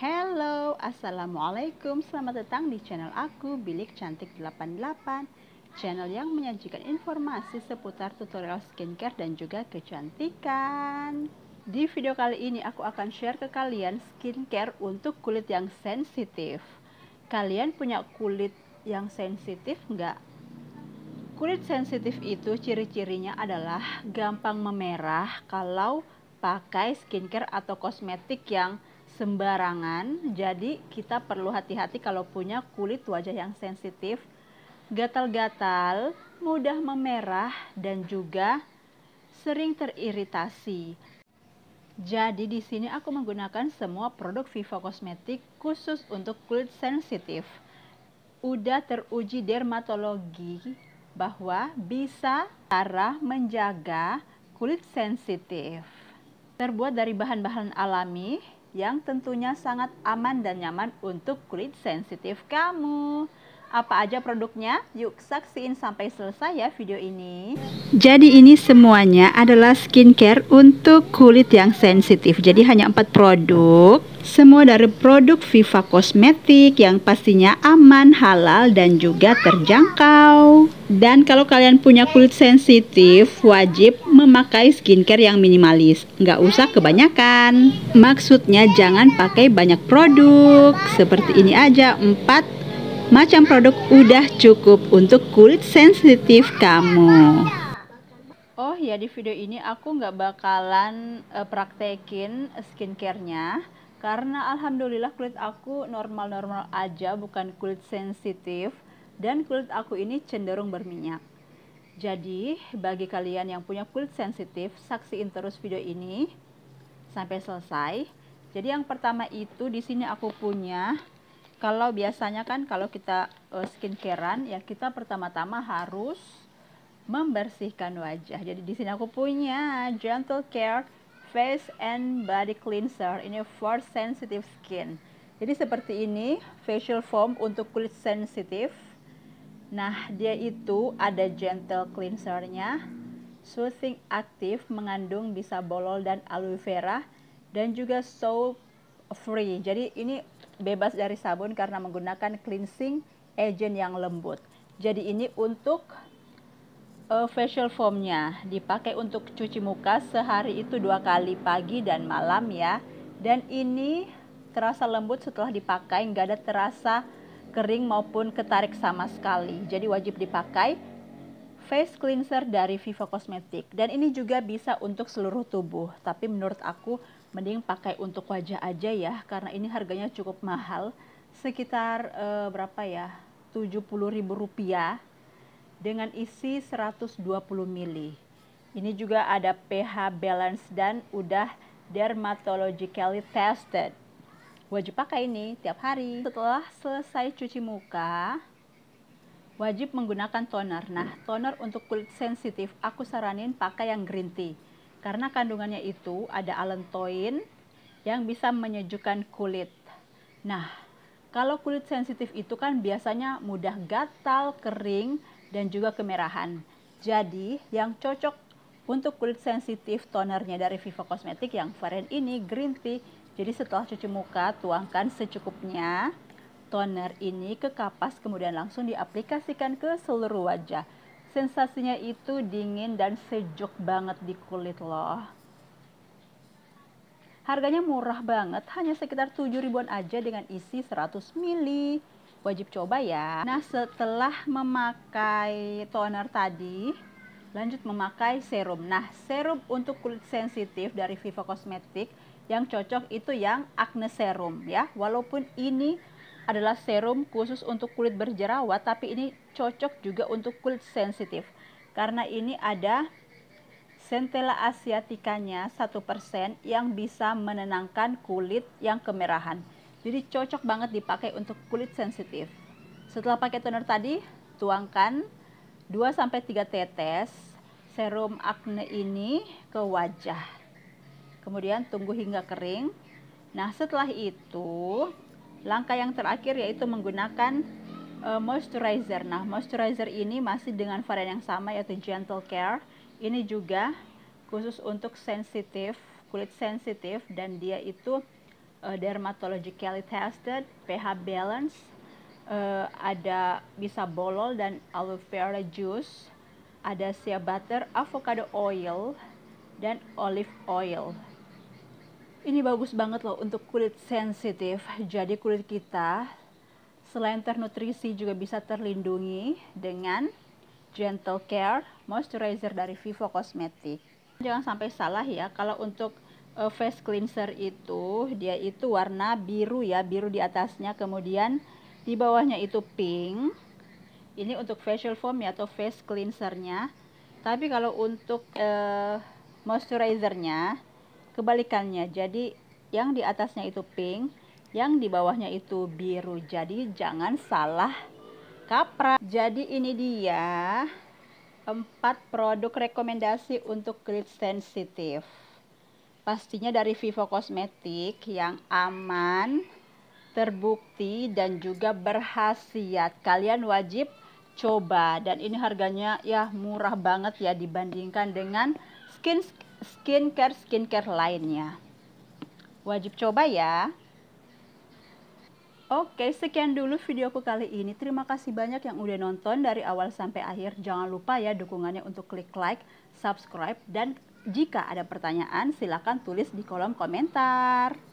Hello, Assalamualaikum Selamat datang di channel aku Bilik Cantik 88 Channel yang menyajikan informasi seputar tutorial skincare dan juga kecantikan Di video kali ini aku akan share ke kalian skincare untuk kulit yang sensitif Kalian punya kulit yang sensitif nggak? Kulit sensitif itu ciri-cirinya adalah gampang memerah kalau pakai skincare atau kosmetik yang sembarangan. Jadi kita perlu hati-hati kalau punya kulit wajah yang sensitif, gatal-gatal, mudah memerah dan juga sering teriritasi. Jadi di sini aku menggunakan semua produk Viva Kosmetik khusus untuk kulit sensitif. Udah teruji dermatologi bahwa bisa cara menjaga kulit sensitif. Terbuat dari bahan-bahan alami, yang tentunya sangat aman dan nyaman untuk kulit sensitif kamu. Apa aja produknya? Yuk saksiin sampai selesai ya video ini. Jadi ini semuanya adalah skincare untuk kulit yang sensitif. Jadi hanya empat produk. Semua dari produk Viva Kosmetik yang pastinya aman, halal dan juga terjangkau. Dan kalau kalian punya kulit sensitif, wajib memakai skincare yang minimalis, nggak usah kebanyakan. Maksudnya jangan pakai banyak produk, seperti ini aja 4 macam produk udah cukup untuk kulit sensitif kamu. Oh ya di video ini aku nggak bakalan uh, praktekin skincare-nya karena alhamdulillah kulit aku normal-normal aja bukan kulit sensitif dan kulit aku ini cenderung berminyak. Jadi, bagi kalian yang punya kulit sensitif, saksiin terus video ini sampai selesai. Jadi yang pertama itu di sini aku punya kalau biasanya kan kalau kita uh, skincarean ya kita pertama-tama harus membersihkan wajah. Jadi di sini aku punya Gentle Care Face and Body Cleanser. Ini for sensitive skin. Jadi seperti ini facial foam untuk kulit sensitif Nah, dia itu ada gentle cleansernya, soothing aktif mengandung bisa bolol dan aloe vera dan juga soap free. Jadi ini bebas dari sabun karena menggunakan cleansing agent yang lembut. Jadi ini untuk uh, facial foamnya dipakai untuk cuci muka sehari itu dua kali pagi dan malam ya. Dan ini terasa lembut setelah dipakai, nggak ada terasa kering maupun ketarik sama sekali. Jadi wajib dipakai face cleanser dari Viva Cosmetic. Dan ini juga bisa untuk seluruh tubuh. Tapi menurut aku mending pakai untuk wajah aja ya karena ini harganya cukup mahal. Sekitar eh, berapa ya? rp rupiah dengan isi 120 ml. Ini juga ada pH balance dan udah dermatologically tested wajib pakai ini tiap hari. Setelah selesai cuci muka, wajib menggunakan toner. Nah, toner untuk kulit sensitif aku saranin pakai yang green tea. Karena kandungannya itu ada allantoin yang bisa menyejukkan kulit. Nah, kalau kulit sensitif itu kan biasanya mudah gatal, kering, dan juga kemerahan. Jadi, yang cocok untuk kulit sensitif, tonernya dari Viva Cosmetic yang varian ini Green Tea. Jadi setelah cuci muka, tuangkan secukupnya toner ini ke kapas kemudian langsung diaplikasikan ke seluruh wajah. Sensasinya itu dingin dan sejuk banget di kulit loh. Harganya murah banget, hanya sekitar 7 ribuan aja dengan isi 100 ml wajib coba ya. Nah, setelah memakai toner tadi, Lanjut memakai serum. Nah, serum untuk kulit sensitif dari Viva Cosmetic yang cocok itu yang acne serum ya. Walaupun ini adalah serum khusus untuk kulit berjerawat, tapi ini cocok juga untuk kulit sensitif. Karena ini ada Centella asiaticanya 1% yang bisa menenangkan kulit yang kemerahan. Jadi cocok banget dipakai untuk kulit sensitif. Setelah pakai toner tadi, tuangkan 2 sampai 3 tetes serum acne ini ke wajah. Kemudian tunggu hingga kering. Nah, setelah itu, langkah yang terakhir yaitu menggunakan uh, moisturizer. Nah, moisturizer ini masih dengan varian yang sama yaitu Gentle Care. Ini juga khusus untuk sensitif, kulit sensitif dan dia itu uh, eh, dermatologically tested, pH balance, uh, ada bisa bolol dan aloe vera juice ada shea butter, avocado oil, dan olive oil. Ini bagus banget loh untuk kulit sensitif. Jadi kulit kita selain ternutrisi juga bisa terlindungi dengan gentle care moisturizer dari Vivo Cosmetic. Jangan sampai salah ya kalau untuk eh, face cleanser itu dia itu warna biru ya, biru di atasnya kemudian di bawahnya itu pink ini untuk facial foam ya atau face cleansernya tapi kalau untuk uh, moisturizernya kebalikannya jadi yang di atasnya itu pink yang di bawahnya itu biru jadi jangan salah kaprah jadi ini dia empat produk rekomendasi untuk kulit sensitif pastinya dari Vivo Cosmetic yang aman, terbukti dan juga berhasiat. Kalian wajib coba dan ini harganya ya murah banget ya dibandingkan dengan skin skincare skincare lainnya wajib coba ya Oke, sekian dulu videoku kali ini. Terima kasih banyak yang udah nonton dari awal sampai akhir. Jangan lupa ya dukungannya untuk klik like, subscribe, dan jika ada pertanyaan silahkan tulis di kolom komentar.